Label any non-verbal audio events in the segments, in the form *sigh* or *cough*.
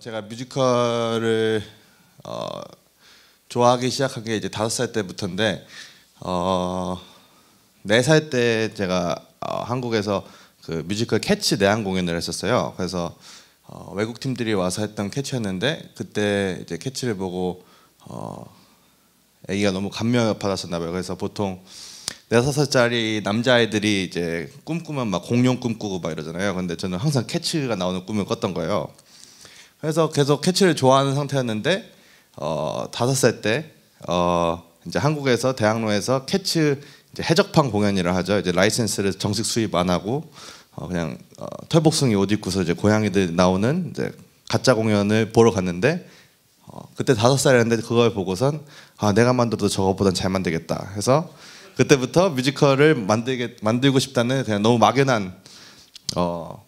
제가 뮤지컬을 어, 좋아하기 시작한 게 이제 다섯 살 때부터인데 어, 네살 때 제가 어, 한국에서 그 뮤지컬 캐치 내한 공연을 했었어요. 그래서 어, 외국 팀들이 와서 했던 캐치였는데 그때 이제 캐치를 보고 어, 애기가 너무 감명을 받았었나 봐요. 그래서 보통 네다섯 살짜리 남자아이들이 이제 꿈꾸면 막 공룡 꿈꾸고 막 이러잖아요. 근데 저는 항상 캐치가 나오는 꿈을 꿨던 거예요. 그래서 계속 캐치를 좋아하는 상태였는데 어, 5살 때 어, 이제 한국에서 대학로에서 캐치 이제 해적판 공연이라 하죠. 이제 라이센스를 정식 수입 안 하고 어, 그냥 어, 털복숭이 옷 입고서 이제 고양이들 나오는 이제 가짜 공연을 보러 갔는데 어, 그때 다섯 살이었는데 그걸 보고선 아 내가 만들어도 저것보단잘 만들겠다 해서 그때부터 뮤지컬을 만들게 만들고 싶다는 그냥 너무 막연한 어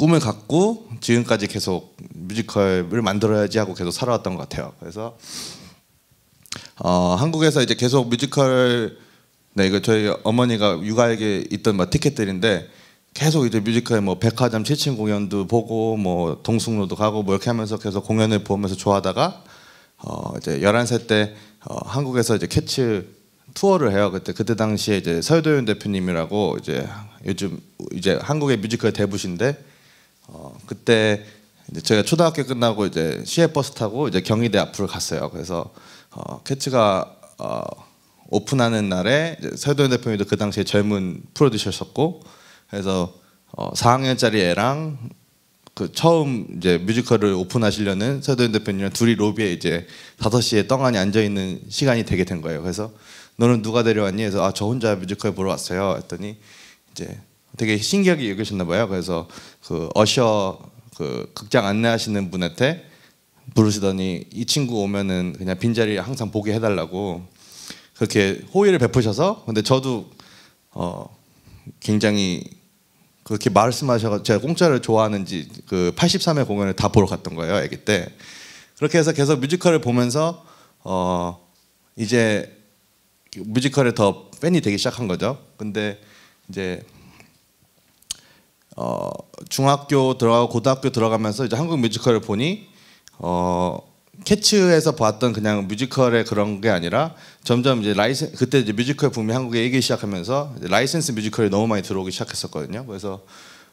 꿈을 갖고 지금까지 계속 뮤지컬을 만들어야지 하고 계속 살아왔던 것 같아요. 그래서 어, 한국에서 이제 계속 뮤지컬 네 이거 저희 어머니가 육아에게 있던 막 뭐 티켓들인데 계속 이제 뮤지컬 뭐 백화점 7층 공연도 보고 뭐 동숭로도 가고 뭐 이렇게 하면서 계속 공연을 보면서 좋아하다가 어 이제 1 1세때어 한국에서 이제 캐치 투어를 해요. 그때 그때 당시에 이제 서유도윤 대표님이라고 이제 요즘 이제 한국의 뮤지컬 대부신데 어, 그때 이제 저가 초등학교 끝나고 이제 시외 버스 타고 이제 경희대 앞으로 갔어요. 그래서 어, 캐치가 어, 오픈하는 날에 서도현 대표님도 그 당시에 젊은 프로듀서셨고 그래서 어, 4학년짜리 애랑 그 처음 이제 뮤지컬을 오픈하시려는 서도현 대표님이랑 둘이 로비에 이제 5시에 떵하니 앉아 있는 시간이 되게 된 거예요. 그래서 너는 누가 데려왔니? 해서 아 저 혼자 뮤지컬 보러 왔어요. 했더니 이제 되게 신기하게 여기셨나 봐요. 그래서 그 어셔 그 극장 안내하시는 분한테 부르시더니 이 친구 오면은 그냥 빈자리 항상 보게 해달라고 그렇게 호의를 베푸셔서 근데 저도 어 굉장히 그렇게 말씀하셔서 제가 공짜를 좋아하는지 그 83회 공연을 다 보러 갔던 거예요 아기 때 그렇게 해서 계속 뮤지컬을 보면서 어 이제 뮤지컬에 더 팬이 되기 시작한 거죠 근데 이제 어, 중학교 들어가고 고등학교 들어가면서 이제 한국 뮤지컬을 보니 어, 캐츠에서 봤던 그냥 뮤지컬의 그런 게 아니라 점점 이제 라이센 그때 이제 뮤지컬 붐이 한국에 일기 시작하면서 라이센스 뮤지컬이 너무 많이 들어오기 시작했었거든요. 그래서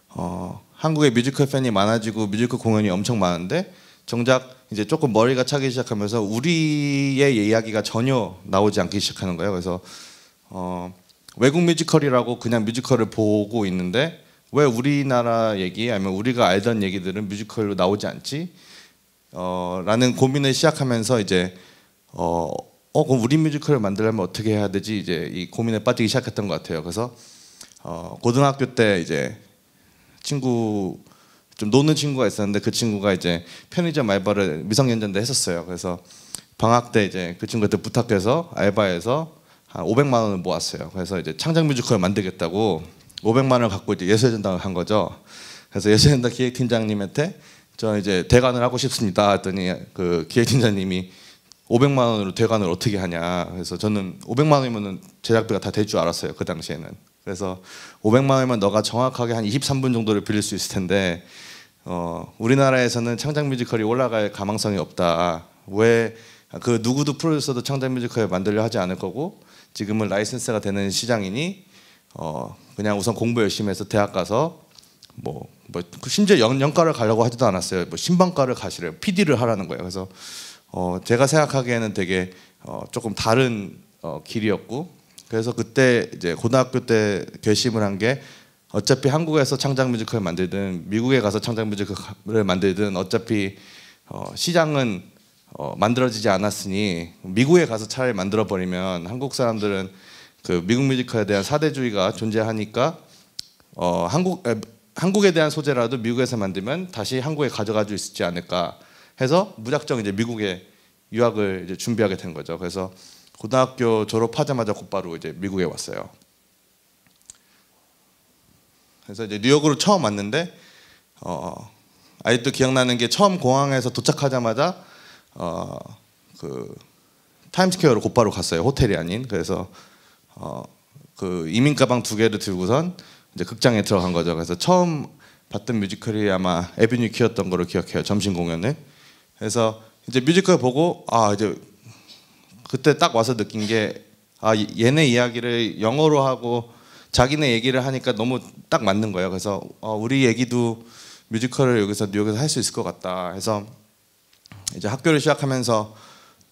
어, 한국의 뮤지컬 팬이 많아지고 뮤지컬 공연이 엄청 많은데 정작 이제 조금 머리가 차기 시작하면서 우리의 이야기가 전혀 나오지 않기 시작하는 거예요. 그래서 어, 외국 뮤지컬이라고 그냥 뮤지컬을 보고 있는데 왜 우리나라 얘기 아니면 우리가 알던 얘기들은 뮤지컬로 나오지 않지? 어, 라는 고민을 시작하면서 이제 어, 어 그럼 우리 뮤지컬을 만들려면 어떻게 해야 되지? 이제 이 고민에 빠지기 시작했던 것 같아요. 그래서 어, 고등학교 때 이제 친구 좀 노는 친구가 있었는데 그 친구가 이제 편의점 알바를 미성년자인데 했었어요. 그래서 방학 때 이제 그 친구한테 부탁해서 알바해서 한 500만 원을 모았어요. 그래서 이제 창작 뮤지컬 을 만들겠다고 500만 원을 갖고 이제 예술전당을 한 거죠. 그래서 예술전당 기획팀장님한테 저 이제 대관을 하고 싶습니다 했더니 그 기획팀장님이 500만 원으로 대관을 어떻게 하냐. 그래서 저는 500만 원이면 제작비가 다 될 줄 알았어요. 그 당시에는. 그래서 500만 원이면 너가 정확하게 한 23분 정도를 빌릴 수 있을 텐데 어, 우리나라에서는 창작 뮤지컬이 올라갈 가망성이 없다. 왜 그 누구도 프로듀서도 창작 뮤지컬을 만들려 하지 않을 거고 지금은 라이센스가 되는 시장이니 어 그냥 우선 공부 열심히 해서 대학 가서 뭐, 뭐 심지어 영, 연과를 가려고 하지도 않았어요. 뭐 신방과를 가시래요. PD를 하라는 거예요. 그래서 어 제가 생각하기에는 되게 어 조금 다른 어 길이었고 그래서 그때 이제 고등학교 때 결심을 한 게 어차피 한국에서 창작 뮤지컬 만들든 미국에 가서 창작 뮤지컬을 만들든 어차피 어 시장은 어 만들어지지 않았으니 미국에 가서 차라리 만들어 버리면 한국 사람들은 그 미국 뮤지컬에 대한 사대주의가 존재하니까 어, 한국 에, 한국에 대한 소재라도 미국에서 만들면 다시 한국에 가져가줄 수 있지 않을까 해서 무작정 이제 미국에 유학을 이제 준비하게 된 거죠. 그래서 고등학교 졸업하자마자 곧바로 이제 미국에 왔어요. 그래서 이제 뉴욕으로 처음 왔는데 어, 아직도 기억나는 게 처음 공항에서 도착하자마자 어, 그 타임스퀘어로 곧바로 갔어요. 호텔이 아닌. 그래서 어, 그 이민 가방 두 개를 들고선 이제 극장에 들어간 거죠. 그래서 처음 봤던 뮤지컬이 아마 에비뉴 키였던 거로 기억해요. 점심 공연을. 그래서 이제 뮤지컬 보고 아 이제 그때 딱 와서 느낀 게아 얘네 이야기를 영어로 하고 자기네 얘기를 하니까 너무 딱 맞는 거예요. 그래서 어, 우리 얘기도 뮤지컬을 여기서 뉴욕에서 할 수 있을 것 같다. 해서 이제 학교를 시작하면서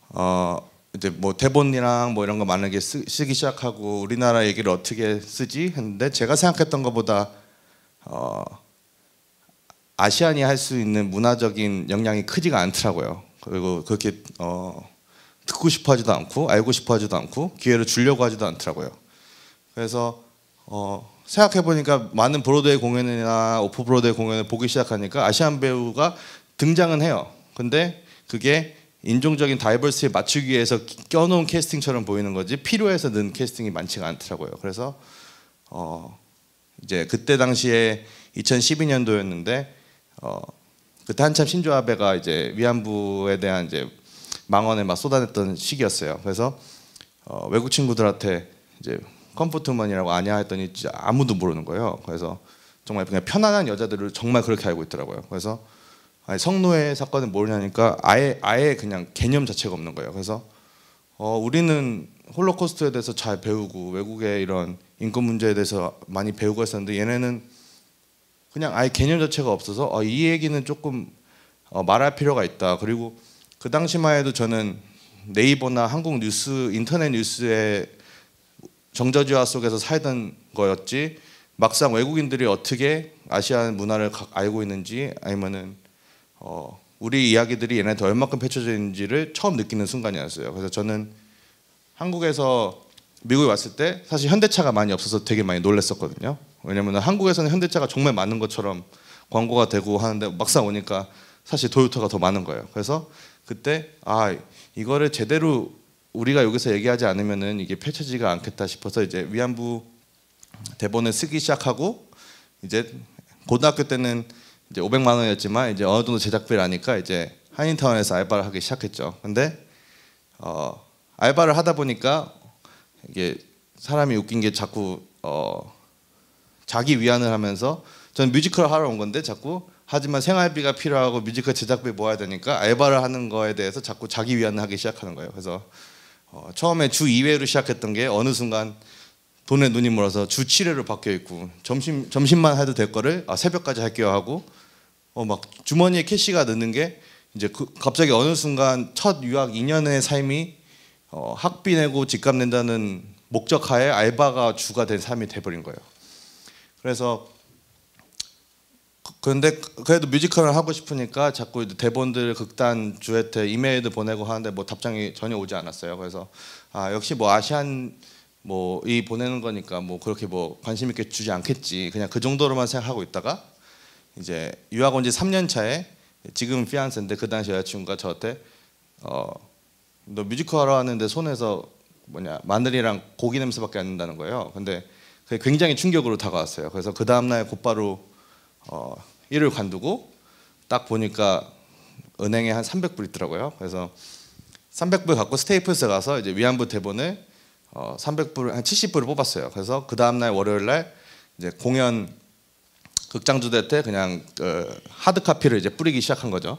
어 이제 뭐 대본이랑 뭐 이런 거 많은 쓰, 쓰기 시작하고 우리나라 얘기를 어떻게 쓰지 했는데 제가 생각했던 것보다 어, 아시안이 할 수 있는 문화적인 영향이 크지가 않더라고요. 그리고 그렇게 어, 듣고 싶어 하지도 않고 알고 싶어 하지도 않고 기회를 주려고 하지도 않더라고요. 그래서 어, 생각해 보니까 많은 브로드웨이 공연이나 오프 브로드웨이 공연을 보기 시작하니까 아시안 배우가 등장은 해요. 근데 그게 인종적인 다이버스에 맞추기 위해서 껴놓은 캐스팅처럼 보이는 거지 필요해서 넣은 캐스팅이 많지가 않더라고요. 그래서 어 이제 그때 당시에 2012년도였는데 어 그때 한참 신조 아베가 이제 위안부에 대한 이제 망언을 막 쏟아냈던 시기였어요. 그래서 어 외국 친구들한테 이제 컴포트먼이라고 아냐 했더니 아무도 모르는 거예요. 그래서 정말 그냥 편안한 여자들을 정말 그렇게 알고 있더라고요. 그래서 아니, 성노예 사건은 모르냐니까 아예 아예 그냥 개념 자체가 없는 거예요. 그래서 어, 우리는 홀로코스트에 대해서 잘 배우고 외국의 이런 인권 문제에 대해서 많이 배우고 했었는데 얘네는 그냥 아예 개념 자체가 없어서 어, 이 얘기는 조금 어, 말할 필요가 있다. 그리고 그 당시만 해도 저는 네이버나 한국 뉴스 인터넷 뉴스에 정저지화 속에서 살던 거였지 막상 외국인들이 어떻게 아시아 문화를 알고 있는지 아니면은 어, 우리 이야기들이 얘네한테 얼마큼 펼쳐져 있는지를 처음 느끼는 순간이었어요. 그래서 저는 한국에서 미국에 왔을 때 사실 현대차가 많이 없어서 되게 많이 놀랐었거든요. 왜냐면 한국에서는 현대차가 정말 많은 것처럼 광고가 되고 하는데 막상 오니까 사실 도요타가 더 많은 거예요. 그래서 그때 아 이거를 제대로 우리가 여기서 얘기하지 않으면은 이게 펼쳐지가 않겠다 싶어서 이제 위안부 대본을 쓰기 시작하고 이제 고등학교 때는 이제 500만 원이었지만 이제 어느 정도 제작비를아니까 이제 한인타운에서 알바를 하기 시작했죠. 근데 어, 알바를 하다 보니까 이게 사람이 웃긴 게 자꾸 어, 자기 위안을 하면서 전 뮤지컬 하러 온 건데 자꾸 하지만 생활비가 필요하고 뮤지컬 제작비 모아야 되니까 알바를 하는 거에 대해서 자꾸 자기 위안을 하기 시작하는 거예요. 그래서 어, 처음에 주 2회로 시작했던 게 어느 순간 돈에 눈이 멀어서 주 7회로 바뀌어 있고 점심 점심만 해도 될 거를 아, 새벽까지 할게요 하고 어막 주머니에 캐시가 넣는 게 이제 그 갑자기 어느 순간 첫 유학 2년의 삶이 어 학비 내고 집값 낸다는 목적하에 알바가 주가 된 삶이 돼버린 거예요. 그래서 그, 그런데 그래도 뮤지컬을 하고 싶으니까 자꾸 대본들 극단 주에테 이메일도 보내고 하는데 뭐 답장이 전혀 오지 않았어요. 그래서 아 역시 뭐 아시안 뭐이 보내는 거니까 뭐 그렇게 뭐 관심 있게 주지 않겠지. 그냥 그 정도로만 생각하고 있다가 이제 유학 온지 3년 차에 지금 피안센데 그 당시 여자친구가 저한테 어, 너 뮤지컬 하러 왔는데 손에서 뭐냐 마늘이랑 고기 냄새밖에 안 난다는 거예요. 근데 그게 굉장히 충격으로 다가왔어요. 그래서 그 다음 날 곧바로 어, 일을 관두고 딱 보니까 은행에 한 300불 있더라고요. 그래서 300불 갖고 스테이플스 가서 이제 위안부 대본을 어, 300불 한 70불을 뽑았어요. 그래서 그 다음 날 월요일 날 이제 공연 극장 주대 때 그냥 그 어, 하드 카피를 이제 뿌리기 시작한 거죠.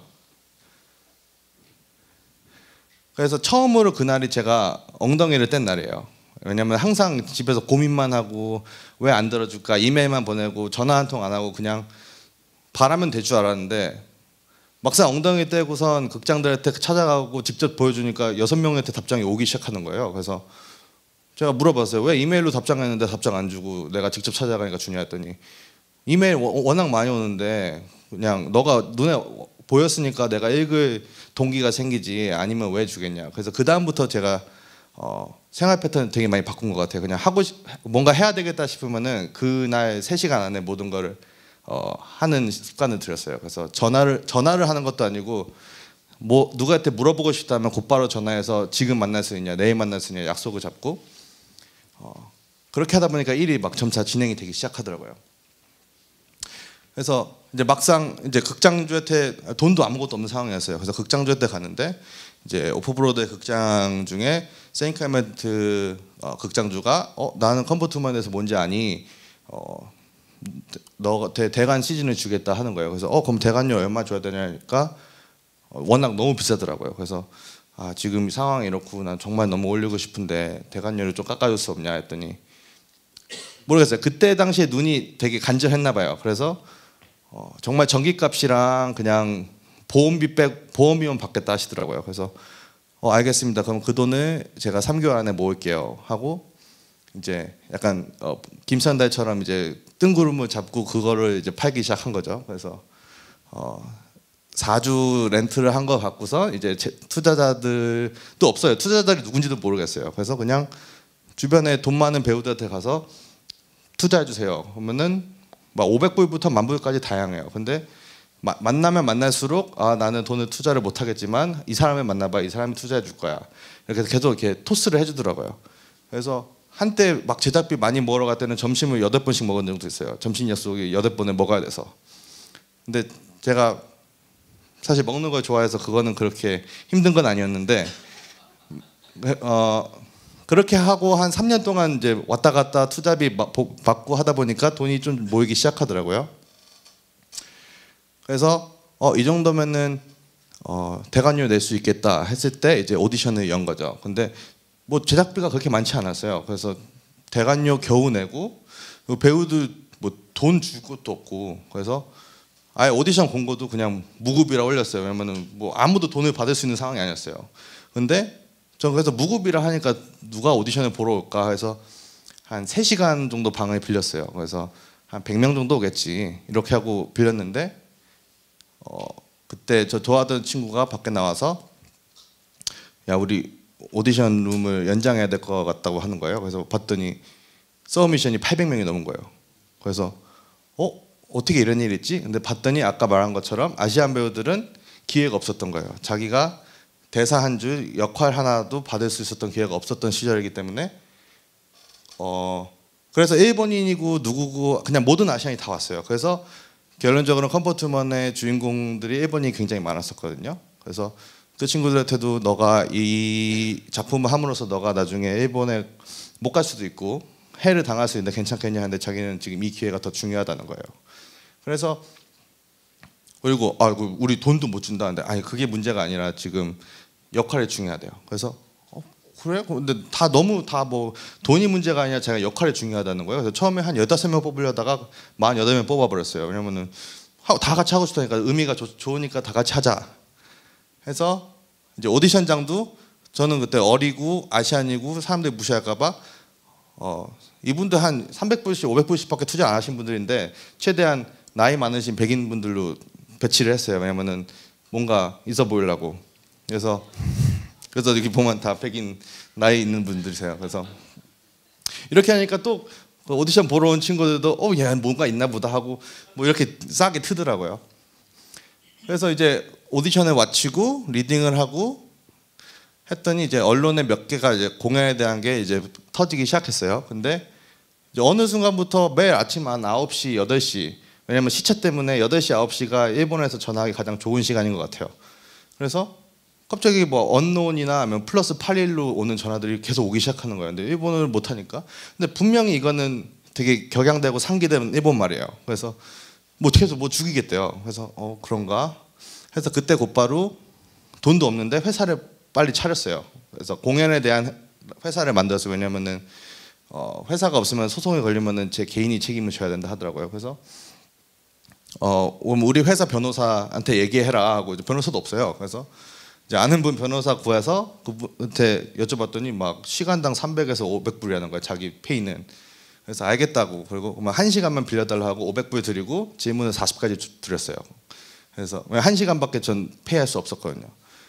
그래서 처음으로 그날이 제가 엉덩이를 뗀 날이에요. 왜냐면 항상 집에서 고민만 하고 왜 안 들어줄까 이메일만 보내고 전화 한 통 안 하고 그냥 바라면 될 줄 알았는데 막상 엉덩이 떼고선 극장들한테 찾아가고 직접 보여주니까 여섯 명한테 답장이 오기 시작하는 거예요. 그래서 제가 물어봤어요. 왜 이메일로 답장했는데 답장 안 주고 내가 직접 찾아가니까 주냐 했더니 이메일 워낙 많이 오는데 그냥 너가 눈에 보였으니까 내가 읽을 동기가 생기지 아니면 왜 주겠냐. 그래서 그 다음부터 제가 어, 생활 패턴 되게 많이 바꾼 것 같아요. 그냥 하고 싶, 뭔가 해야 되겠다 싶으면은 그날 3시간 안에 모든 거를 어, 하는 습관을 들였어요. 그래서 전화를 전화를 하는 것도 아니고 뭐 누구한테 물어보고 싶다면 곧바로 전화해서 지금 만날 수 있냐, 내일 만날 수 있냐 약속을 잡고 어, 그렇게 하다 보니까 일이 막 점차 진행이 되기 시작하더라고요. 그래서 이제 막상 이제 극장주에 때 돈도 아무것도 없는 상황이었어요. 그래서 극장주에 때 갔는데 이제 오퍼브로드의 극장 중에 세인카멘트 어, 극장주가 어 나는 컴포트만에서 뭔지 아니 어, 너 대, 대간 시즌을 주겠다 하는 거예요. 그래서 어 그럼 대간료 얼마 줘야 되냐니까 어, 워낙 너무 비싸더라고요. 그래서 아 지금 상황이 이렇고 난 정말 너무 올리고 싶은데 대관료를 좀 깎아줄 수 없냐 했더니 모르겠어요. 그때 당시에 눈이 되게 간절했나 봐요. 그래서 어, 정말 전기값이랑 그냥 보험비 빼 보험비만 받겠다 하시더라고요. 그래서 어, 알겠습니다. 그럼 그 돈을 제가 3개월 안에 모을게요. 하고 이제 약간 어, 김선달처럼 이제 뜬구름을 잡고 그거를 이제 팔기 시작한 거죠. 그래서 어, 4주 렌트를 한 거 갖고서 이제 투자자들도 없어요. 투자자들이 누군지도 모르겠어요. 그래서 그냥 주변에 돈 많은 배우들한테 가서 투자해 주세요. 그러면은 막 500불부터 만불까지 다양해요. 근데 마, 만나면 만날수록 아 나는 돈을 투자를 못 하겠지만 이 사람을 만나봐 이 사람이 투자해 줄 거야. 이렇게 계속 이렇게 토스를 해주더라고요. 그래서 한때 막 제작비 많이 모으러 갈 때는 점심을 여덟 번씩 먹은 적도 있어요. 점심 약속이 여덟 번을 먹어야 돼서. 근데 제가 사실 먹는 걸 좋아해서 그거는 그렇게 힘든 건 아니었는데 어 그렇게 하고 한 3년 동안 이제 왔다 갔다 투잡이 받고 하다 보니까 돈이 좀 모이기 시작하더라고요. 그래서 어, 이 정도면은 어, 대관료 낼 수 있겠다 했을 때 이제 오디션을 연 거죠. 근데 뭐 제작비가 그렇게 많지 않았어요. 그래서 대관료 겨우 내고 그 배우들 뭐 돈 줄 것도 없고 그래서 아예 오디션 공고도 그냥 무급이라 올렸어요. 왜냐면은 뭐 아무도 돈을 받을 수 있는 상황이 아니었어요. 근데 전 그래서 무급이라 하니까 누가 오디션을 보러 올까 해서 한 3시간 정도 방을 빌렸어요. 그래서 한 100명 정도 오겠지. 이렇게 하고 빌렸는데 어, 그때 저 좋아하던 친구가 밖에 나와서 야 우리 오디션 룸을 연장해야 될 것 같다고 하는 거예요. 그래서 봤더니 서브미션이 800명이 넘은 거예요. 그래서 어 어떻게 이런 일이 있지? 근데 봤더니 아까 말한 것처럼 아시안 배우들은 기회가 없었던 거예요. 자기가 대사 한 줄, 역할 하나도 받을 수 있었던 기회가 없었던 시절이기 때문에 어 그래서 일본인이고 누구고 그냥 모든 아시안이 다 왔어요. 그래서 결론적으로 컴포트먼의 주인공들이 일본인이 굉장히 많았었거든요. 그래서 그 친구들한테도 너가 이 작품을 함으로써 너가 나중에 일본에 못 갈 수도 있고 해를 당할 수 있는데 괜찮겠냐 하는데 자기는 지금 이 기회가 더 중요하다는 거예요. 그래서 그리고 아 그 우리 돈도 못 준다는데 아니 그게 문제가 아니라 지금 역할이 중요하대요. 그래서 어, 그래? 근데 다 너무 다 뭐 돈이 문제가 아니라 제가 역할이 중요하다는 거예요. 그래서 처음에 한 여다섯 명 뽑으려다가 만 여덟 명 뽑아버렸어요. 왜냐면은 다 같이 하고 싶다니까 의미가 좋, 으니까다 같이 하자. 해서 이제 오디션장도 저는 그때 어리고 아시안이고 사람들이 무시할까봐 어 이분들 한3 0 0분씩5 0 0분씩밖에 투자 안 하신 분들인데 최대한 나이 많으신 백인 분들로 배치를 했어요. 왜냐면은 뭔가 있어 보이려고. 그래서 그래서 여기 보면 다 백인 나이 있는 분들이세요. 그래서 이렇게 하니까 또 그 오디션 보러 온 친구들도 어, 얘 뭔가 있나 보다 하고 뭐 이렇게 싸게 트더라고요. 그래서 이제 오디션에 와치고 리딩을 하고 했더니 이제 언론에 몇 개가 이제 공연에 대한 게 이제 터지기 시작했어요. 근데 어느 순간부터 매일 아침 한 9시, 8시 왜냐면 시차 때문에 8시, 9시가 일본에서 전화하기 가장 좋은 시간인 것 같아요. 그래서 갑자기 뭐 언론이나 하면 플러스 81로 오는 전화들이 계속 오기 시작하는 거예요. 근데 일본어를 못하니까. 근데 분명히 이거는 되게 격양되고 상기된 일본 말이에요. 그래서 뭐 계속 뭐 죽이겠대요. 그래서 어 그런가 해서 그때 곧바로 돈도 없는데 회사를 빨리 차렸어요. 그래서 공연에 대한 회사를 만들었어요. 왜냐면은 어 회사가 없으면 소송에 걸리면은 제 개인이 책임을 져야 된다 하더라고요. 그래서 어, 우리 회사 변호사한테 얘기해라 하고 변호사도 없어요. 그래서 이제 아는 분 변호사 구해서 그분한테 여쭤봤더니 막 시간당 300에서 500불이라는 거예요. 자기 페이는. 그래서 알겠다고 그리고 그한 시간만 빌려달라고 500불 드리고 질문을 40까지 드렸어요. 그래서 한 시간밖에 전폐할수 없었거든요.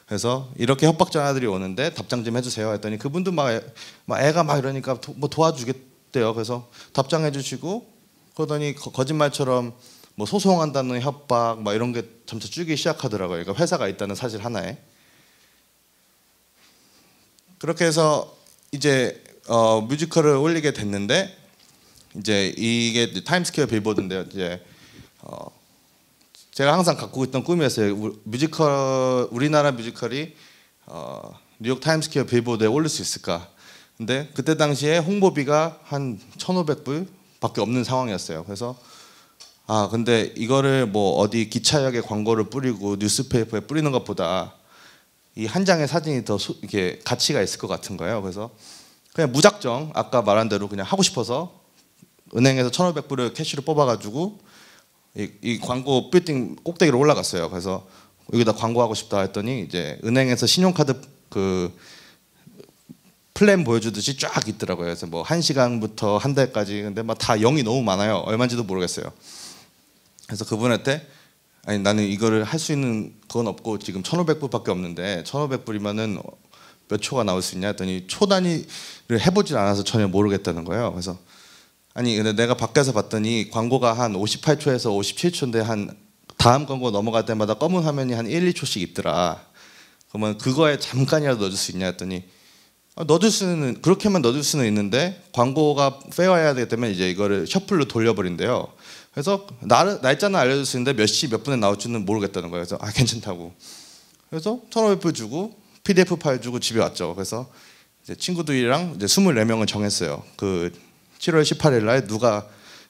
그래서 이렇게 협박 전화들이 오는데 답장 좀 해주세요 했더니 그분도 막, 애, 막 애가 막 이러니까 도, 뭐 도와주겠대요. 그래서 답장해주시고 그러더니 거, 거짓말처럼 뭐 소송한다는 협박 막 이런 게 점차 줄기 시작하더라고요. 그러니까 회사가 있다는 사실 하나에 그렇게 해서 이제 어, 뮤지컬을 올리게 됐는데 이제 이게 타임스퀘어 빌보드인데요. 이제 어, 제가 항상 갖고 있던 꿈이었어요. 뮤지컬 우리나라 뮤지컬이 어, 뉴욕 타임스퀘어 빌보드에 올릴 수 있을까? 근데 그때 당시에 홍보비가 한 1,500불밖에 없는 상황이었어요. 그래서 아 근데 이거를 뭐 어디 기차역에 광고를 뿌리고 뉴스페이퍼에 뿌리는 것보다 이 한 장의 사진이 더 소, 이게 렇 가치가 있을 것 같은 거예요. 그래서 그냥 무작정 아까 말한 대로 그냥 하고 싶어서 은행에서 1,500불을 캐시로 뽑아가지고 이, 이 광고 빌딩 꼭대기로 올라갔어요. 그래서 여기다 광고하고 싶다 했더니 이제 은행에서 신용카드 그 플랜 보여주듯이 쫙 있더라고요. 그래서 뭐 한 시간부터 한 달까지 근데 막 다 영이 너무 많아요. 얼마인지도 모르겠어요. 그래서 그분한테 아니 나는 이거를 할 수 있는 건 없고 지금 1,500불밖에 없는데 1,500불이면은 몇 초가 나올 수 있냐 했더니 초 단위를 해보진 않아서 전혀 모르겠다는 거예요. 그래서 아니 근데 내가 밖에서 봤더니 광고가 한 58초에서 57초인데 한 다음 광고 넘어갈 때마다 검은 화면이 한 1, 2초씩 있더라. 그러면 그거에 잠깐이라도 넣어줄 수 있냐 했더니 어, 넣어줄 수는 그렇게만 넣어줄 수는 있는데 광고가 페어해야 되기 때문에 이제 이거를 셔플로 돌려버린대요. 그래서 날, 날짜는 알려줬는데 몇 시 몇 분에 나올지는 모르겠다는 거예요. 그래서 아 괜찮다고. 그래서 1,500불 주고 PDF 파일 주고 집에 왔죠. 그래서 이제 친구들이랑 이제 24명을 정했어요. 그 7월 18일 날 누가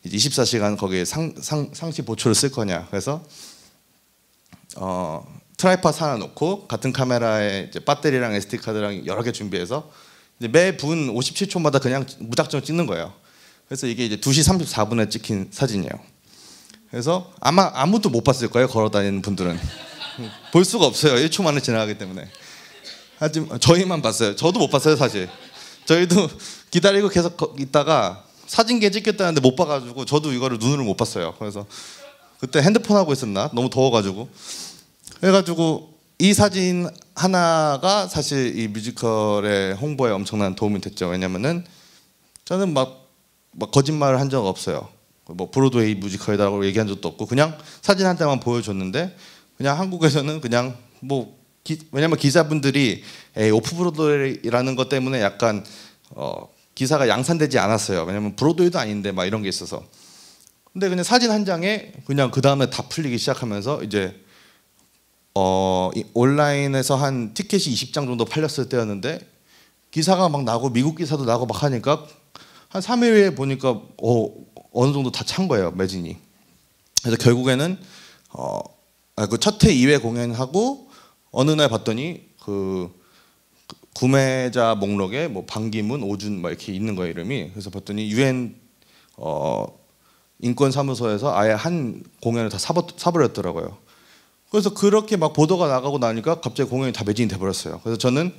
24시간 거기에 상, 상, 상시 보초를 쓸 거냐. 그래서 어, 트라이팟 하나 놓고 같은 카메라에 이제 배터리랑 SD 카드랑 여러 개 준비해서 매 분 57초마다 그냥 무작정 찍는 거예요. 그래서 이게 이제 2시 34분에 찍힌 사진이에요. 그래서 아마 아무도 못 봤을 거예요. 걸어 다니는 분들은. 볼 수가 없어요. 1초 만에 지나가기 때문에. 하지만 저희만 봤어요. 저도 못 봤어요, 사실. 저희도 *laughs* 기다리고 계속 있다가 사진계 찍겠다는데 못 봐가지고 저도 이거를 눈으로 못 봤어요. 그래서 그때 핸드폰 하고 있었나? 너무 더워가지고. 그래가지고 이 사진 하나가 사실 이 뮤지컬의 홍보에 엄청난 도움이 됐죠. 왜냐면은 저는 막, 막 거짓말을 한 적 없어요. 뭐 브로드웨이 뮤지컬이라고 얘기한 적도 없고 그냥 사진 한 장만 보여줬는데 그냥 한국에서는 그냥 뭐 기, 왜냐면 기사분들이 에이, 오프 브로드웨이라는 것 때문에 약간 어, 기사가 양산되지 않았어요. 왜냐면 브로드웨이도 아닌데 막 이런 게 있어서. 근데 그냥 사진 한 장에 그냥 그 다음에 다 풀리기 시작하면서 이제 어, 온라인에서 한 티켓이 20장 정도 팔렸을 때였는데 기사가 막 나고 미국 기사도 나고 막 하니까 한 3회에 보니까 어, 어느 정도 다찬 거예요 매진이. 그래서 결국에는 어, 아, 그첫회 2회 공연하고 어느 날 봤더니 그, 그 구매자 목록에 뭐 방기문, 오준 막 이렇게 있는 거예요 이름이. 그래서 봤더니 유엔 어, 인권 사무소에서 아예 한 공연을 다 사버, 사버렸더라고요. 그래서 그렇게 막 보도가 나가고 나니까 갑자기 공연이 다 매진이 돼버렸어요. 그래서 저는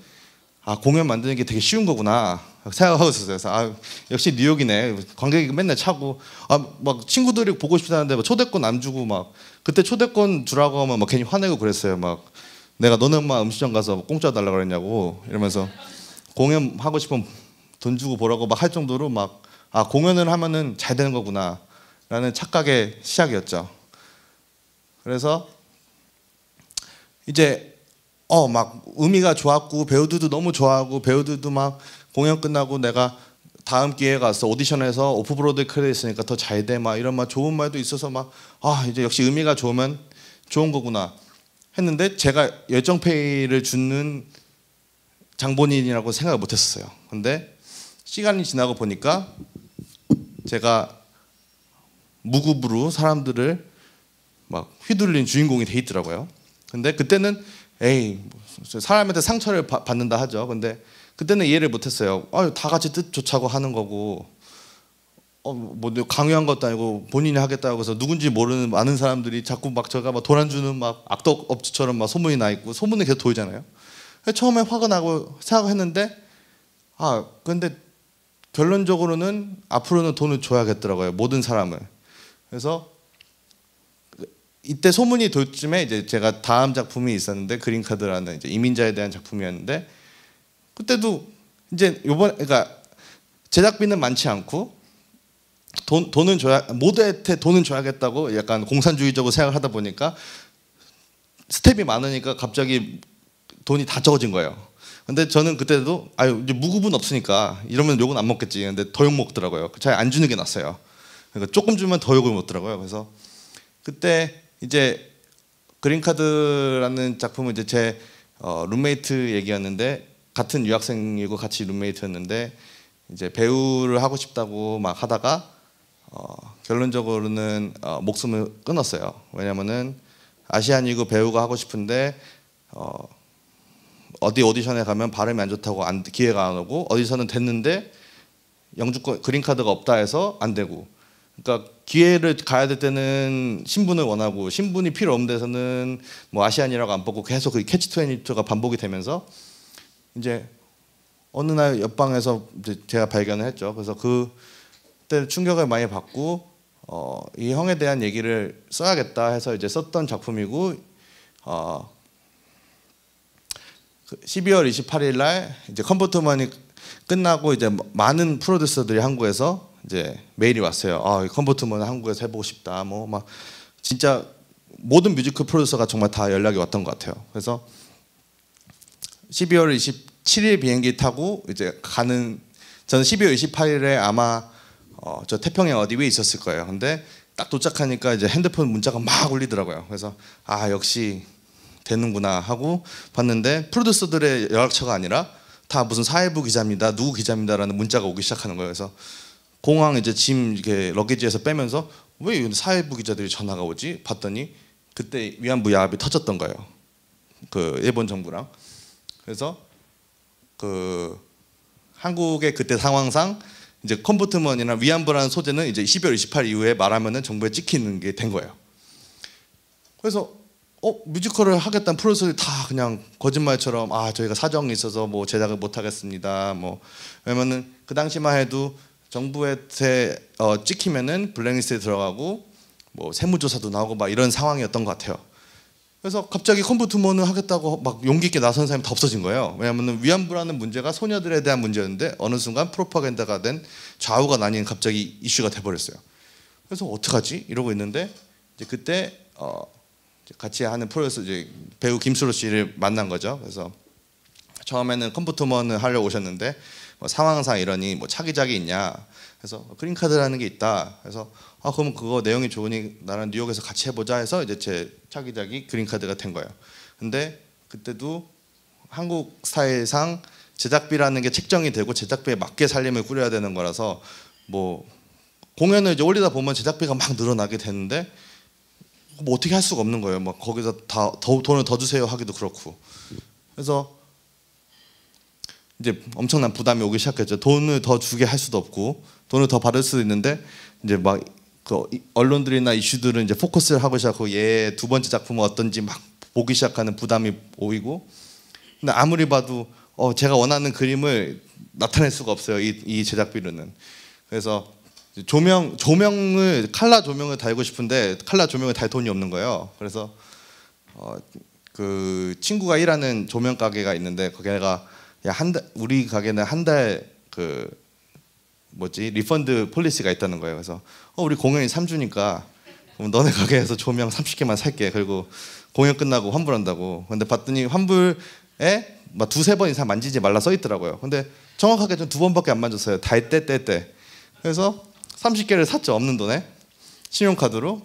아 공연 만드는 게 되게 쉬운 거구나 생각하고 있었어요. 그래서 아 역시 뉴욕이네. 관객이 맨날 차고 아 막 친구들이 보고 싶다는데 막 초대권 안 주고 막 그때 초대권 주라고 하면 막 괜히 화내고 그랬어요. 막 내가 너네 엄마 음식점 가서 공짜 달라 그랬냐고 이러면서 공연 하고 싶으면 돈 주고 보라고 막 할 정도로 막 아 공연을 하면은 잘 되는 거구나 라는 착각의 시작이었죠. 그래서 이제 어막 의미가 좋았고 배우들도 너무 좋아하고 배우들도 막 공연 끝나고 내가 다음 기회에 가서 오디션에서 오프브로드 크레딧 있으니까 더 잘 돼 막 이런 막 좋은 말도 있어서 막 아 이제 역시 의미가 좋으면 좋은 거구나 했는데 제가 열정페이를 주는 장본인이라고 생각을 못했었어요. 근데 시간이 지나고 보니까 제가 무급으로 사람들을 막 휘둘린 주인공이 돼 있더라고요. 근데 그때는 에이 사람한테 상처를 바, 받는다 하죠. 근데 그때는 이해를 못했어요. 아유 다 같이 뜻 좋자고 하는 거고 어뭐 강요한 것도 아니고 본인이 하겠다고 해서 누군지 모르는 많은 사람들이 자꾸 막 제가 막 도란주는 막 악덕 업주처럼 막 소문이 나 있고 소문이 계속 돌잖아요. 처음에 화가 나고 생각했는데 아 근데 결론적으로는 앞으로는 돈을 줘야겠더라고요 모든 사람을. 그래서 이때 소문이 돌 쯤에 이제 제가 다음 작품이 있었는데 그린카드라는 이제 이민자에 대한 작품이었는데 그때도 이제 요번 그러니까 제작비는 많지 않고 돈 돈은 줘야 모델한테 돈은 줘야겠다고 약간 공산주의적으로 생각하다 을 보니까 스텝이 많으니까 갑자기 돈이 다 적어진 거예요. 근데 저는 그때도 아유 이제 무급은 없으니까 이러면 욕은 안 먹겠지. 근데 더 욕 먹더라고요. 잘안 그 주는 게 낫어요. 그러니까 조금 주면 더 욕을 먹더라고요. 그래서 그때 이제 그린카드라는 작품은 이제 제 어, 룸메이트 얘기였는데 같은 유학생이고 같이 룸메이트였는데 이제 배우를 하고 싶다고 막 하다가 어, 결론적으로는 어, 목숨을 끊었어요. 왜냐면은 아시안이고 배우가 하고 싶은데 어, 어디 오디션에 가면 발음이 안 좋다고 안, 기회가 안 오고 어디서는 됐는데 영주권 그린카드가 없다 해서 안 되고 그러니까 기회를 가야 될 때는 신분을 원하고 신분이 필요 없는 데서는 뭐 아시안이라고 안 뽑고 계속 그 캐치 트웬티투가 반복이 되면서 이제 어느 날 옆방에서 이제 제가 발견을 했죠. 그래서 그때 충격을 많이 받고 어, 이 형에 대한 얘기를 써야겠다 해서 이제 썼던 작품이고 어, 12월 그 28일 날 이제 컴포트먼이 끝나고 이제 많은 프로듀서들이 한국에서 이제 메일이 왔어요. 아, 컴포트먼 한국에서 해보고 싶다. 뭐 막 진짜 모든 뮤지컬 프로듀서가 정말 다 연락이 왔던 것 같아요. 그래서 12월 27일 비행기 타고 이제 가는 저는 12월 28일에 아마 어, 저 태평양 어디 위에 있었을 거예요. 근데 딱 도착하니까 이제 핸드폰 문자가 막 울리더라고요. 그래서 아 역시 되는구나 하고 봤는데 프로듀서들의 연락처가 아니라 다 무슨 사회부 기자입니다, 누구 기자입니다라는 문자가 오기 시작하는 거예요. 그래서 공항 이제 짐 이렇게 러기지에서 빼면서 왜 사회부 기자들이 전화가 오지? 봤더니 그때 위안부 야합이 터졌던 거예요. 그 일본 정부랑. 그래서 그 한국의 그때 상황상 이제 컴포트먼이나 위안부라는 소재는 이제 12월 28일 이후에 말하면은 정부에 찍히는 게 된 거예요. 그래서 어 뮤지컬을 하겠다는 프로듀서들이 다 그냥 거짓말처럼 아 저희가 사정이 있어서 뭐 제작을 못 하겠습니다. 뭐 왜냐면은 그 당시만 해도 정부에 어, 찍히면은 블랙리스트에 들어가고 뭐 세무조사도 나오고 막 이런 상황이었던 것 같아요. 그래서 갑자기 컴퓨트몬을 하겠다고 막 용기 있게 나선 사람이 다 없어진 거예요. 왜냐하면 위안부라는 문제가 소녀들에 대한 문제였는데 어느 순간 프로파간다가 된 좌우가 나뉜 갑자기 이슈가 돼버렸어요. 그래서 어떡하지 이러고 있는데 이제 그때 어 같이 하는 프로듀서 이제 배우 김수로 씨를 만난 거죠. 그래서 처음에는 컴퓨터먼을 하려고 오셨는데 뭐 상황상 이러니 뭐 차기작이 있냐 그래서 그린카드라는 게 있다 그래서 아 그럼 그거 내용이 좋으니 나랑 뉴욕에서 같이 해보자 해서 이제 제 차기작이 그린카드가 된 거예요 근데 그때도 한국 사회상 제작비라는 게 책정이 되고 제작비에 맞게 살림을 꾸려야 되는 거라서 뭐 공연을 이제 올리다 보면 제작비가 막 늘어나게 되는데 뭐 어떻게 할 수가 없는 거예요. 막 거기서 다 더, 돈을 더 주세요 하기도 그렇고. 그래서 이제 엄청난 부담이 오기 시작했죠. 돈을 더 주게 할 수도 없고 돈을 더 받을 수도 있는데 이제 막그 언론들이나 이슈들은 이제 포커스를 하고 시작하고 얘 두 번째 작품은 어떤지 막 보기 시작하는 부담이 오이고 근데 아무리 봐도 어 제가 원하는 그림을 나타낼 수가 없어요. 이, 이 제작비로는. 그래서 조명 조명을 칼라 조명을 달고 싶은데 칼라 조명을 달 돈이 없는 거예요. 그래서 어, 그 친구가 일하는 조명 가게가 있는데 거기가 한 우리 가게는 한 달 그 뭐지 리펀드 폴리시가 있다는 거예요. 그래서 어, 우리 공연이 3주니까 그럼 너네 가게에서 조명 30개만 살게. 그리고 공연 끝나고 환불한다고. 근데 봤더니 환불에 막 두세 번 이상 만지지 말라 써 있더라고요. 근데 정확하게 좀두 번밖에 안 만졌어요. 달 때 때 때. 그래서 30개를 샀죠. 없는 돈에. 신용카드로.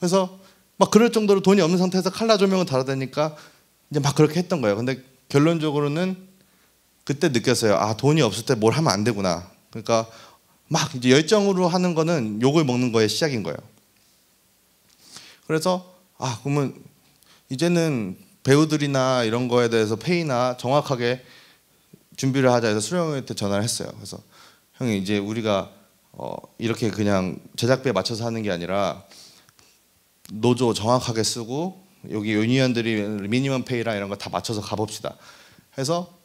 그래서 막 그럴 정도로 돈이 없는 상태에서 칼라 조명을 달아대니까 이제 막 그렇게 했던 거예요. 근데 결론적으로는 그때 느꼈어요. 아, 돈이 없을 때 뭘 하면 안 되구나. 그러니까 막 이제 열정으로 하는 거는 욕을 먹는 거의 시작인 거예요. 그래서 아, 그러면 이제는 배우들이나 이런 거에 대해서 페이나 정확하게 준비를 하자 해서 수령한테 전화를 했어요. 그래서 형이 이제 우리가 어, 이렇게 그냥 제작비에 맞춰서 하는 게 아니라 노조 정확하게 쓰고 여기 유니언들이 미니멈 페이랑 이런 거 다 맞춰서 가봅시다. 해서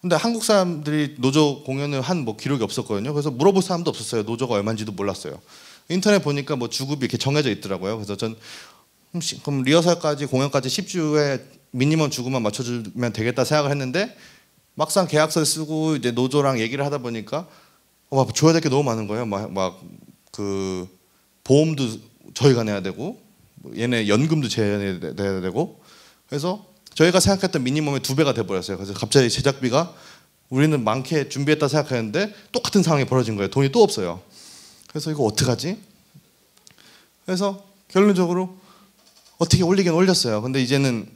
근데 한국 사람들이 노조 공연을 한 뭐 기록이 없었거든요. 그래서 물어볼 사람도 없었어요. 노조가 얼마인지도 몰랐어요. 인터넷 보니까 뭐 주급이 이렇게 정해져 있더라고요. 그래서 전 음, 그럼 리허설까지 공연까지 10주에 미니멈 주급만 맞춰주면 되겠다 생각을 했는데 막상 계약서를 쓰고 이제 노조랑 얘기를 하다 보니까 어, 막 줘야 될 게 너무 많은 거예요. 막 그 보험도 저희가 내야 되고 뭐 얘네 연금도 제야 되고 그래서 저희가 생각했던 미니멈의 두 배가 돼버렸어요. 그래서 갑자기 제작비가 우리는 많게 준비했다 생각했는데 똑같은 상황이 벌어진 거예요. 돈이 또 없어요. 그래서 이거 어떡하지? 그래서 결론적으로 어떻게 올리긴 올렸어요. 근데 이제는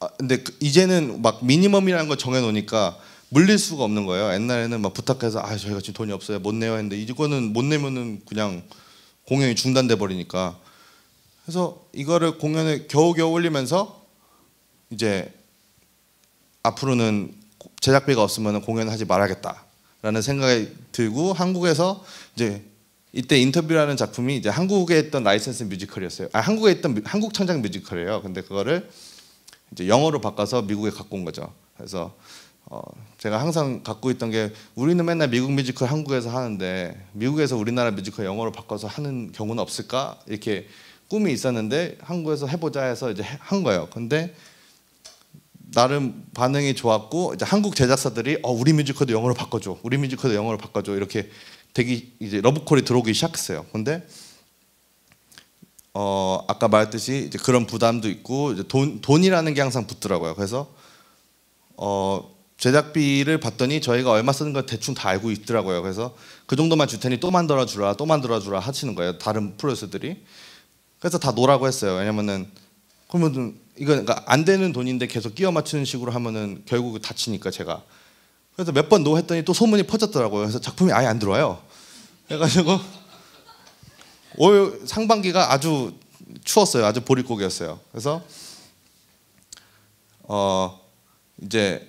아, 근데 그 이제는 막 미니멈이라는 걸 정해놓으니까 물릴 수가 없는 거예요. 옛날에는 막 부탁해서 아 저희가 지금 돈이 없어요 못 내요 했는데 이거는 못 내면은 그냥 공연이 중단돼 버리니까 그래서 이거를 공연에 겨우겨우 올리면서 이제 앞으로는 제작비가 없으면 공연하지 말아야겠다라는 생각이 들고 한국에서 이제 이때 인터뷰라는 작품이 이제 한국에 있던 라이센스 뮤지컬이었어요. 아 한국에 있던 한국 천장 뮤지컬이에요. 근데 그거를 이제 영어로 바꿔서 미국에 갖고 온 거죠. 그래서 어, 제가 항상 갖고 있던 게 우리는 맨날 미국 뮤지컬 한국에서 하는데 미국에서 우리나라 뮤지컬 영어로 바꿔서 하는 경우는 없을까 이렇게 꿈이 있었는데 한국에서 해보자 해서 이제 한 거예요. 근데 나름 반응이 좋았고 이제 한국 제작사들이 어, 우리 뮤지컬도 영어로 바꿔줘 우리 뮤지컬도 영어로 바꿔줘 이렇게 되게 이제 러브콜이 들어오기 시작했어요 근데 어 아까 말했듯이 이제 그런 부담도 있고 이제 돈 돈이라는 게 항상 붙더라고요 그래서 어 제작비를 봤더니 저희가 얼마 쓰는 걸 대충 다 알고 있더라고요 그래서 그 정도만 줄 테니 또 만들어 주라 또 만들어 주라 하시는 거예요 다른 프로듀서들이 그래서 다 노라고 했어요 왜냐면은 그러면 이건 그러니까 안 되는 돈인데 계속 끼워 맞추는 식으로 하면은 결국 다치니까 제가 그래서 몇 번 노 했더니 또 소문이 퍼졌더라고요. 그래서 작품이 아예 안 들어와요. 그래가지고 올 상반기가 아주 추웠어요. 아주 보릿고개였어요. 그래서 어 이제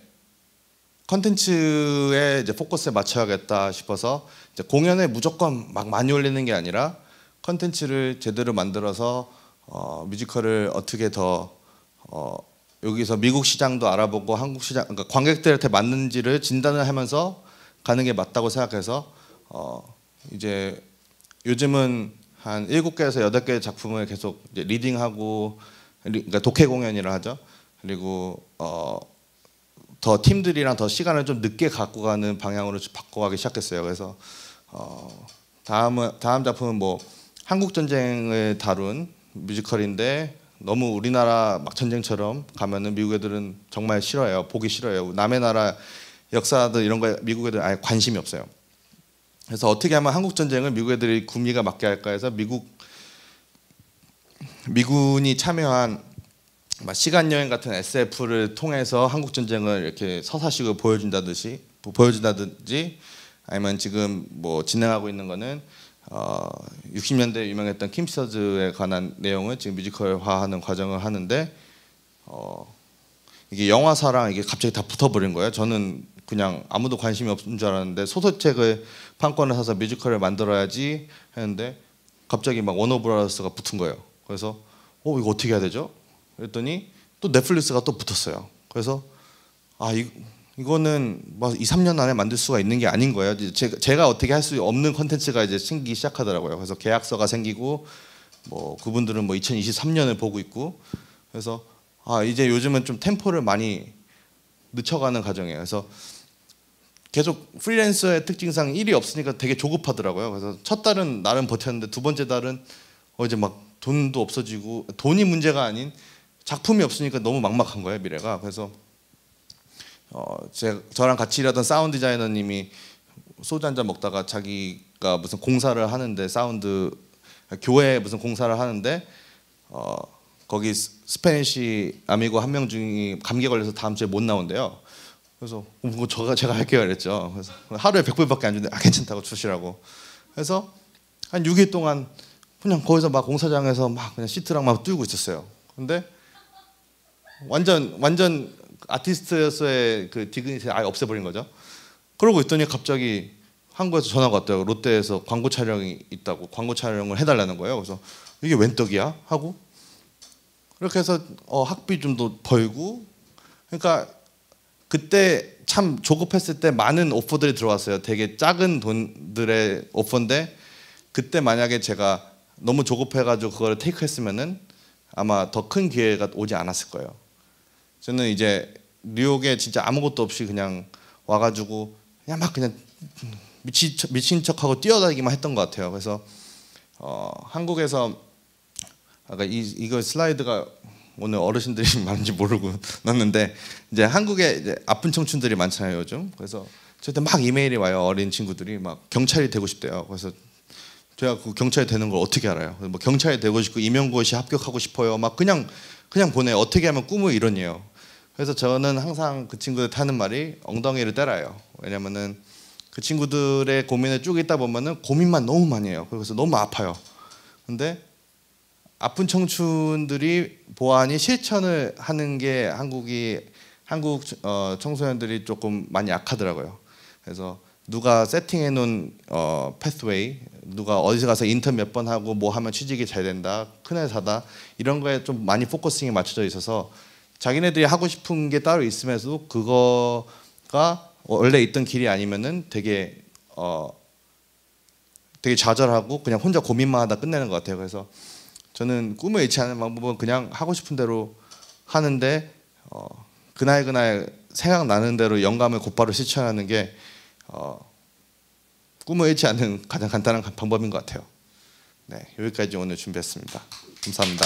컨텐츠에 이제 포커스에 맞춰야겠다 싶어서 이제 공연에 무조건 막 많이 올리는 게 아니라 컨텐츠를 제대로 만들어서 어, 뮤지컬을 어떻게 더 어, 여기서 미국 시장도 알아보고 한국 시장 그러니까 관객들한테 맞는지를 진단을 하면서 가는 게 맞다고 생각해서 어, 이제 요즘은 한 7개에서 8개 의 작품을 계속 리딩하고 그러니까 독해 공연이라 하죠. 그리고 어, 더 팀들이랑 더 시간을 좀 늦게 갖고 가는 방향으로 바꿔가기 시작했어요. 그래서 어, 다음 은 다음 작품은 뭐 한국 전쟁을 다룬 뮤지컬인데 너무 우리나라 막 전쟁처럼 가면은 미국 애들은 정말 싫어요. 보기 싫어요. 남의 나라 역사들 이런 거 미국 애들 아예 관심이 없어요. 그래서 어떻게 하면 한국 전쟁을 미국 애들이 구미가 맞게 할까 해서 미국 미군이 참여한 막 시간 여행 같은 SF를 통해서 한국 전쟁을 이렇게 서사식으로 보여준다듯이 보여준다든지 아니면 지금 뭐 진행하고 있는 거는 어, 60년대 에 유명했던 킴스터즈에 관한 내용을 지금 뮤지컬화하는 과정을 하는데 어, 이게 영화사랑 이게 갑자기 다 붙어버린 거예요. 저는 그냥 아무도 관심이 없는 줄 알았는데 소설책을 판권을 사서 뮤지컬을 만들어야지 했는데 갑자기 막 워너브라더스가 붙은 거예요. 그래서 어 이거 어떻게 해야 되죠? 그랬더니 또 넷플릭스가 또 붙었어요. 그래서 아 이거 이거는 뭐 2, 3년 안에 만들 수가 있는 게 아닌 거예요. 제가, 제가 어떻게 할 수 없는 컨텐츠가 이제 생기기 시작하더라고요. 그래서 계약서가 생기고 뭐 그분들은 뭐 2023년을 보고 있고 그래서 아 이제 요즘은 좀 템포를 많이 늦춰가는 과정이에요. 그래서 계속 프리랜서의 특징상 일이 없으니까 되게 조급하더라고요. 그래서 첫 달은 나름 버텼는데 두 번째 달은 어 이제 막 돈도 없어지고 돈이 문제가 아닌 작품이 없으니까 너무 막막한 거예요 미래가. 그래서 어, 제, 저랑 같이 일하던 사운드 디자이너님이 소주 한잔 먹다가 자기가 무슨 공사를 하는데 사운드 교회 무슨 공사를 하는데 어, 거기 스페인시 아미고 한 명 중이 감기 걸려서 다음 주에 못 나온대요. 그래서 어, 뭐 저가 제가 할게요 그랬죠. 그래서 하루에 100불밖에 안 주는데 아 괜찮다고 주시라고. 그래서 한 6일 동안 그냥 거기서 막 공사장에서 막 그냥 시트랑 막 뚫고 있었어요. 근데 완전 완전 아티스트에서의그 디그니티 아예 없애버린 거죠. 그러고 있더니 갑자기 한국에서 전화가 왔다고 롯데에서 광고 촬영이 있다고 광고 촬영을 해달라는 거예요. 그래서 이게 웬 떡이야 하고 이렇게 해서 어, 학비 좀 더 벌고 그러니까 그때 참 조급했을 때 많은 오퍼들이 들어왔어요. 되게 작은 돈들의 오퍼인데 그때 만약에 제가 너무 조급해가지고 그걸 테이크했으면은 아마 더 큰 기회가 오지 않았을 거예요. 저는 이제 뉴욕에 진짜 아무것도 없이 그냥 와가지고 그냥 막 그냥 미치, 미친 척하고 뛰어다니기만 했던 것 같아요. 그래서 어, 한국에서 아까 이 이거 슬라이드가 오늘 어르신들이 *laughs* 많은지 모르고 났는데 이제 한국에 이제 아픈 청춘들이 많잖아요 요즘. 그래서 저한테 막 이메일이 와요 어린 친구들이 막 경찰이 되고 싶대요. 그래서 제가 그 경찰이 되는 걸 어떻게 알아요? 뭐 경찰이 되고 싶고 임용고시 합격하고 싶어요. 막 그냥 그냥 보내 어떻게 하면 꿈을 이뤄내요 그래서 저는 항상 그 친구들 타는 말이 엉덩이를 때려요. 왜냐면은 그 친구들의 고민을쭉 있다 보면은 고민만 너무 많이 해요. 그래서 너무 아파요. 근데 아픈 청춘들이 보완이 실천을 하는 게 한국이 한국 어, 청소년들이 조금 많이 약하더라고요. 그래서 누가 세팅해 놓은 어, 패스웨이 누가 어디서 가서 인턴 몇 번 하고 뭐 하면 취직이 잘 된다 큰 회사다 이런 거에 좀 많이 포커싱이 맞춰져 있어서 자기네들이 하고 싶은 게 따로 있으면서도 그거가 원래 있던 길이 아니면은 되게 어 되게 좌절하고 그냥 혼자 고민만 하다 끝내는 것 같아요. 그래서 저는 꿈을 잃지 않는 방법은 그냥 하고 싶은 대로 하는데 어 그날 그날 생각나는 대로 영감을 곧바로 실천하는 게어 꿈을 잃지 않는 가장 간단한 방법인 것 같아요. 네, 여기까지 오늘 준비했습니다. 감사합니다.